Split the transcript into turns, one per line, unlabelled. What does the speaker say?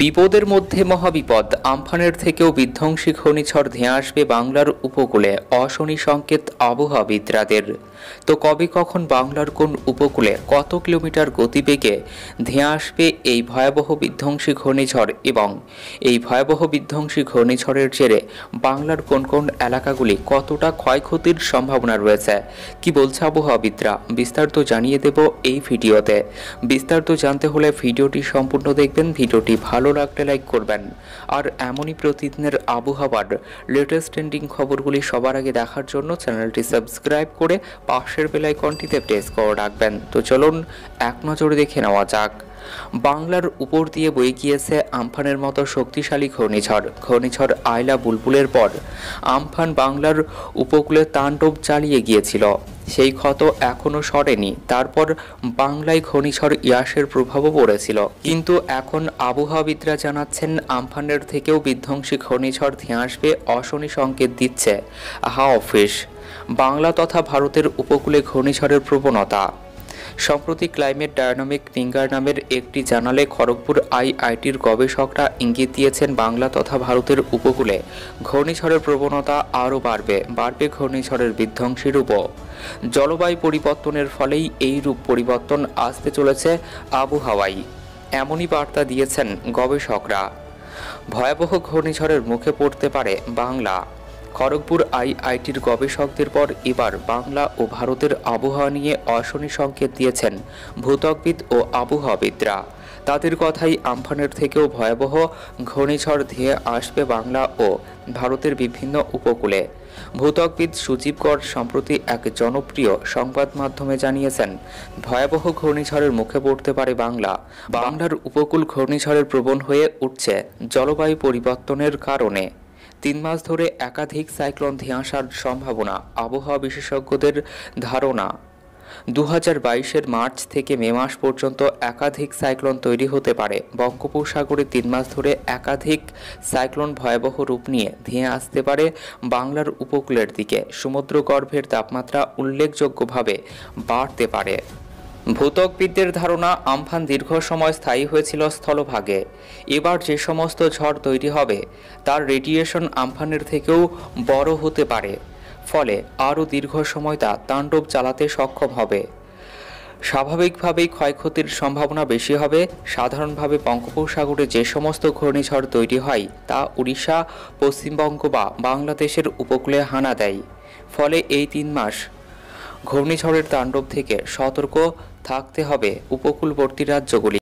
বিপদের মধ্যে মহাবিপদ আমফানের থেকেও বিধ্বংসী ঘূর্ণিঝড় ধেয়ে আসবে বাংলার উপকূলে অশনি সংকেত আবহাওয়াবিদরাদের তো কবে কখন বাংলার কোন উপকূলে কত কিলোমিটার গতিবেগে ধেয়ে আসবে এই ভয়াবহ বিধ্বংসী ঘূর্ণিঝড় এবং এই ভয়াবহ বিধ্বংসী ঘূর্ণিঝড়ের জেরে বাংলার কোন কোন এলাকাগুলি কতটা ক্ষয়ক্ষতির সম্ভাবনা রয়েছে কি বলছে আবহাওয়াবিদরা বিস্তারিত জানিয়ে দেব এই ভিডিওতে বিস্তারিত জানতে হলে ভিডিওটি সম্পূর্ণ দেখবেন ভিডিওটি ভালো ভালো লাগলে লাইক করবেন আর এমনই প্রতিদিনের আবহাওয়ার লেটেস্ট ট্রেন্ডিং খবরগুলি সবার আগে দেখার জন্য চ্যানেলটি সাবস্ক্রাইব করে পাশের বেলাইকনটিতে প্রেস করে রাখবেন তো চলুন এক নজরে দেখে নেওয়া যাক বাংলার উপর দিয়ে বয়ে গিয়েছে আমফানের মতো শক্তিশালী ঘূর্ণিঝড় ঘূর্ণিঝড় আয়লা বুলবুলের পর আমফান বাংলার উপকূলে তাণ্ডব চালিয়ে গিয়েছিল সেই ক্ষত এখনও সরেনি তারপর বাংলায় ঘনিঝড় ইয়াসের প্রভাবও পড়েছিল কিন্তু এখন আবহাওয়াবিদরা জানাচ্ছেন আমফানের থেকেও বিধ্বংসী ঘনিঝড় ধেয়ে আসবে অশনি সংকেত দিচ্ছে হা অফিস বাংলা তথা ভারতের উপকূলে ঘনিঝড়ের প্রবণতা সম্প্রতি ক্লাইমেট ডায়নামিক ফিঙ্গার নামের একটি জানালে খড়গপুর আইআইটির গবেষকরা ইঙ্গিত দিয়েছেন বাংলা তথা ভারতের উপকূলে ঘূর্ণিঝড়ের প্রবণতা আরও বাড়বে বাড়বে ঘূর্ণিঝড়ের বিধ্বংসী রূপও জলবায়ু পরিবর্তনের ফলেই এই রূপ পরিবর্তন আসতে চলেছে আবহাওয়াই এমনই বার্তা দিয়েছেন গবেষকরা ভয়াবহ ঘূর্ণিঝড়ের মুখে পড়তে পারে বাংলা খড়গপুর আইআইটির গবেষকদের পর এবার বাংলা ও ভারতের আবহাওয়া নিয়ে অশনি সংকেত দিয়েছেন ভূতকবিদ ও আবহাওয়াবিদরা তাদের কথাই আমফানের থেকেও ভয়াবহ ঘূর্ণিঝড় ধেয়ে আসবে বাংলা ও ভারতের বিভিন্ন উপকূলে ভূতকবিদ সুজীব কর সম্প্রতি এক জনপ্রিয় সংবাদ মাধ্যমে জানিয়েছেন ভয়াবহ ঘূর্ণিঝড়ের মুখে পড়তে পারে বাংলা বাংলার উপকূল ঘূর্ণিঝড়ের প্রবণ হয়ে উঠছে জলবায়ু পরিবর্তনের কারণে তিন মাস ধরে একাধিক সাইক্লোন ধেয়ে সম্ভাবনা আবহাওয়া বিশেষজ্ঞদের ধারণা দু হাজার মার্চ থেকে মে মাস পর্যন্ত একাধিক সাইক্লোন তৈরি হতে পারে বঙ্গোপসাগরে তিন মাস ধরে একাধিক সাইক্লোন ভয়াবহ রূপ নিয়ে ধেয়ে আসতে পারে বাংলার উপকূলের দিকে সমুদ্রগর্ভের তাপমাত্রা উল্লেখযোগ্যভাবে বাড়তে পারে ভূতকবিদদের ধারণা আমফান দীর্ঘ সময় স্থায়ী হয়েছিল স্থলভাগে এবার যে সমস্ত ঝড় তৈরি হবে তার রেডিয়েশন আমফানের থেকেও বড় হতে পারে ফলে আরও দীর্ঘ সময় তা তাণ্ডব চালাতে সক্ষম হবে স্বাভাবিকভাবেই ক্ষয়ক্ষতির সম্ভাবনা বেশি হবে সাধারণভাবে বঙ্গোপসাগরে যে সমস্ত ঘূর্ণিঝড় তৈরি হয় তা উড়িষ্যা পশ্চিমবঙ্গ বা বাংলাদেশের উপকূলে হানা দেয় ফলে এই তিন মাস ঘূর্ণিঝড়ের তাণ্ডব থেকে সতর্ক থাকতে হবে উপকূলবর্তী রাজ্যগুলি